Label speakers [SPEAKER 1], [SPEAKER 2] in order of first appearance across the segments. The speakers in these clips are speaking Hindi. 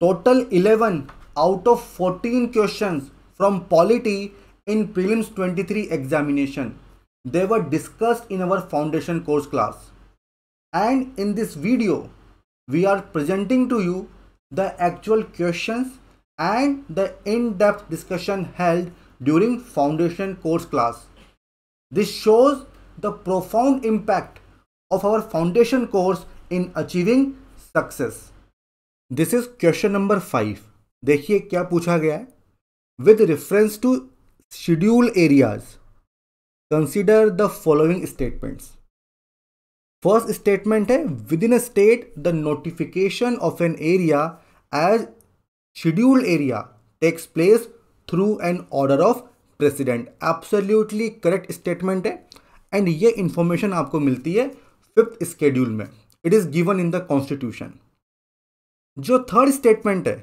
[SPEAKER 1] Total 11 out of 14 questions from polity in prelims 23 examination. They were discussed in our foundation course class. And in this video, we are presenting to you the actual questions and the in-depth discussion held during foundation course class. This shows the profound impact of our foundation course in achieving success. This is question number five देखिए क्या पूछा गया है with reference to schedule areas consider the following statements first statement है within a state the notification of an area as schedule area takes place through an order of President absolutely correct statement है एंड ये इंफॉर्मेशन आपको मिलती है फिफ्थ स्केड्यूल में it is given in the constitution जो थर्ड स्टेटमेंट है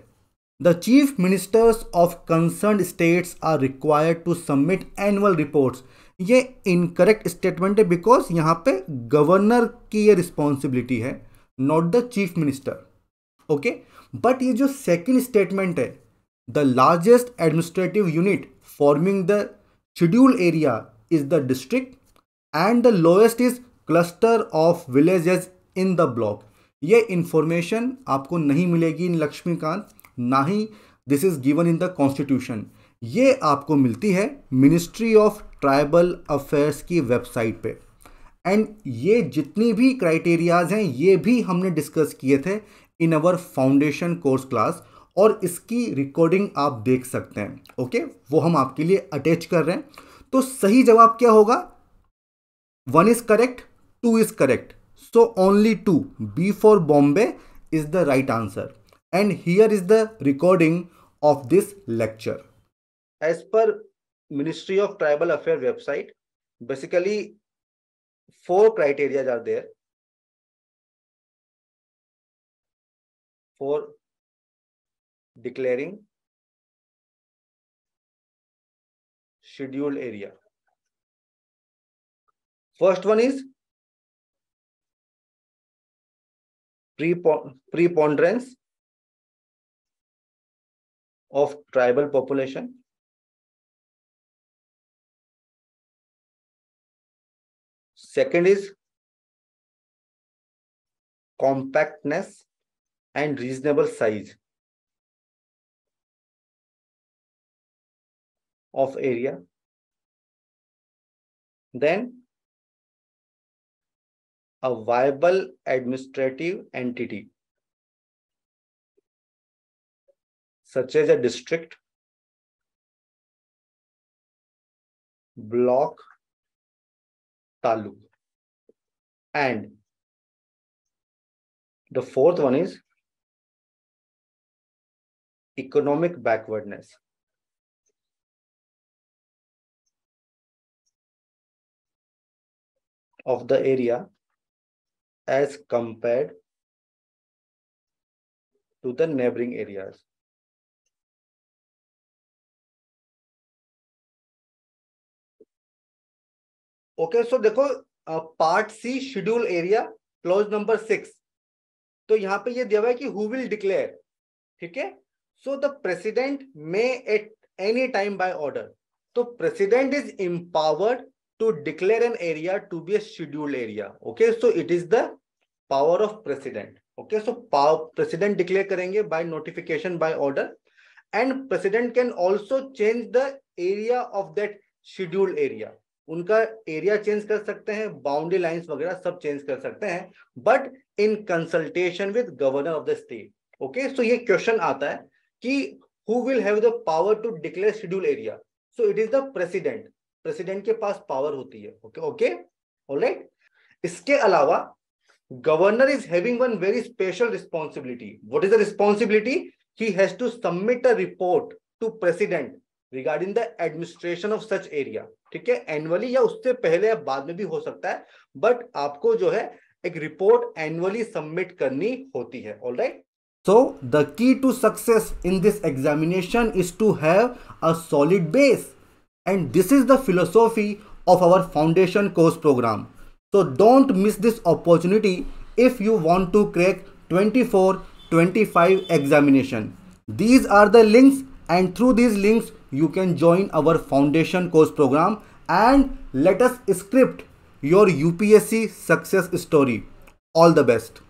[SPEAKER 1] the chief ministers of concern states are required to submit annual reports ये इनकरेक्ट स्टेटमेंट है बिकॉज यहाँ पे गवर्नर की ये रिस्पॉन्सिबिलिटी है not the chief minister okay but ये जो सेकेंड स्टेटमेंट है the largest administrative unit forming the schedule area is the district and the lowest is cluster of villages in the block ये इन्फॉर्मेशन आपको नहीं मिलेगी इन लक्ष्मीकांत ना ही this is given in the constitution ये आपको मिलती है मिनिस्ट्री ऑफ ट्राइबल अफेयर्स की वेबसाइट पे एंड ये जितनी भी क्राइटेरियाज हैं ये भी हमने डिस्कस किए थे in our foundation course class और इसकी रिकॉर्डिंग आप देख सकते हैं ओके वो हम आपके लिए अटैच कर रहे हैं तो सही जवाब क्या होगा one is correct two is correct So only two, B for Bombay is the right answer. And here is the recording of this lecture. As per
[SPEAKER 2] Ministry of Tribal Affairs website, basically four criteria are there. For declaring scheduled area. First one is preponderance of tribal population second is compactness and reasonable size of area then a viable administrative entity, such as a district, block, taluk. And the fourth one is economic backwardness. of the area as compared to the neighboring areas. Okay so देखो part C
[SPEAKER 1] schedule area clause number six तो यहां पे ये दिया हुआ है कि हु विल डिक्लेयर ठीक है so the president may at any time by order तो president is empowered to declare an area to be a scheduled area okay so it is the power of president okay so power president declare karenge by notification by order and president can also change the area of that scheduled area उनका एरिया चेंज कर सकते हैं बाउंड्री लाइंस वगैरह सब चेंज कर सकते हैं but in consultation with governor of the state okay so ये क्वेश्चन आता है कि who will have the power to declare schedule area so it is the president president के पास पावर होती है ओके ओके ऑलराइट इसके अलावा governor is having one very special responsibility what is the responsibility he has to submit a report to president regarding the administration of such area ठीक है एनुअली या उससे पहले या बाद में भी हो सकता है बट आपको जो है एक रिपोर्ट एनुअली सबमिट करनी होती है all right so the key to success in this examination is to have a solid base And this is the philosophy of our foundation course program. So don't miss this opportunity if you want to crack 24 25 examination. These are the links and through these links you can join our foundation course program and let us script your UPSC success story. All the best.